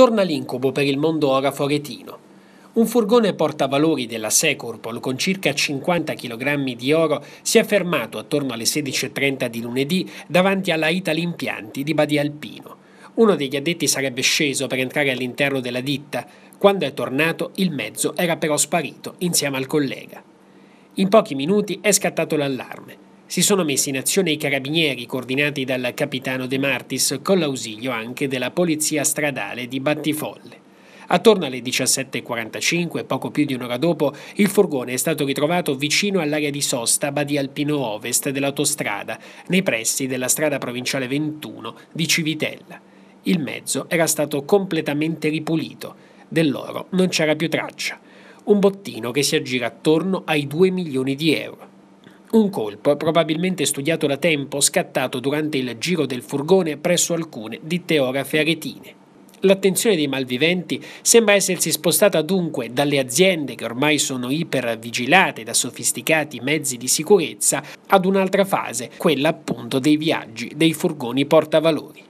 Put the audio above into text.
Torna l'incubo per il mondo oraforetino. Un furgone portavalori della Securpol con circa 50 kg di oro si è fermato attorno alle 16.30 di lunedì davanti alla Italy Impianti di Badia Alpino. Uno degli addetti sarebbe sceso per entrare all'interno della ditta. Quando è tornato, il mezzo era però sparito insieme al collega. In pochi minuti è scattato l'allarme. Si sono messi in azione i carabinieri coordinati dal capitano De Martis con l'ausilio anche della polizia stradale di Battifolle. Attorno alle 17.45, poco più di un'ora dopo, il furgone è stato ritrovato vicino all'area di sosta Badialpino Ovest dell'autostrada, nei pressi della strada provinciale 21 di Civitella. Il mezzo era stato completamente ripulito, dell'oro non c'era più traccia. Un bottino che si aggira attorno ai 2 milioni di euro. Un colpo, probabilmente studiato da tempo, scattato durante il giro del furgone presso alcune ditte orafe aretine. L'attenzione dei malviventi sembra essersi spostata dunque dalle aziende che ormai sono ipervigilate da sofisticati mezzi di sicurezza ad un'altra fase, quella appunto dei viaggi dei furgoni portavalori.